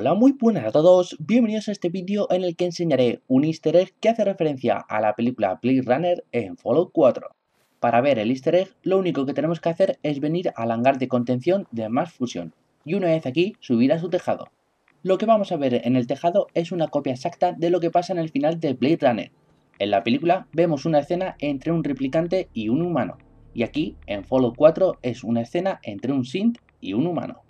Hola, muy buenas a todos, bienvenidos a este vídeo en el que enseñaré un easter egg que hace referencia a la película Blade Runner en Fallout 4. Para ver el easter egg, lo único que tenemos que hacer es venir al hangar de contención de Mass Fusion, y una vez aquí, subir a su tejado. Lo que vamos a ver en el tejado es una copia exacta de lo que pasa en el final de Blade Runner. En la película vemos una escena entre un replicante y un humano, y aquí, en Fallout 4, es una escena entre un synth y un humano.